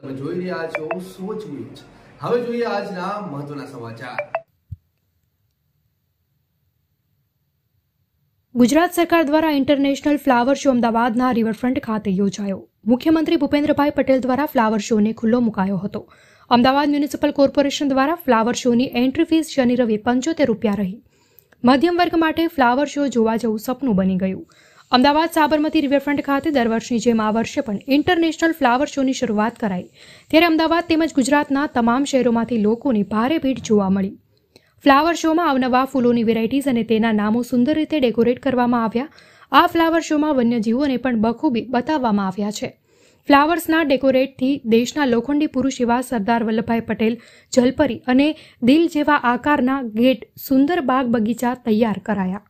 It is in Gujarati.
તમે જોઈ રહ્યા છો સોચ ન્યૂઝ હવે જોઈએ આજના મહત્વના સમાચાર ગુજરાત સરકાર દ્વારા ઇન્ટરનેશનલ ફ્લાવર શો અમદાવાદના રિવરફ્રન્ટ ખાતે યોજાયો મુખ્યમંત્રી ભૂપેન્દ્રભાઈ પટેલ દ્વારા ફ્લાવર શોને ખુલ્લો મુકાયો હતો અમદાવાદ મ્યુનિસિપલ કોર્પોરેશન દ્વારા ફ્લાવર શોની એન્ટ્રી ફીસ શનિ રવિ પંચોતેર રૂપિયા રહી મધ્યમ વર્ગ માટે ફ્લાવર શો જોવા જવું સપનું બની ગયું અમદાવાદ સાબરમતી રિવરફ્રન્ટ ખાતે દર વર્ષની જેમ આ વર્ષે પણ ઇન્ટરનેશનલ ફ્લાવર શોની શરૂઆત કરાઈ ત્યારે અમદાવાદ તેમજ ગુજરાતના તમામ શહેરોમાંથી લોકોની ભારે ભીડ જોવા મળી ફ્લાવર શોમાં અવનવા ફૂલોની વેરાયટીઝ અને તેના નામો સુંદર રીતે ડેકોરેટ કરવામાં આવ્યા આ ફ્લાવર શોમાં વન્યજીવોને પણ બખૂબી બતાવવામાં આવ્યા છે ફ્લાવર્સના ડેકોરેટથી દેશના લોખંડી પુરુષ એવા સરદાર વલ્લભભાઈ પટેલ જલપરી અને દિલ જેવા આકારના ગેટ સુંદર બાગ બગીચા તૈયાર કરાયા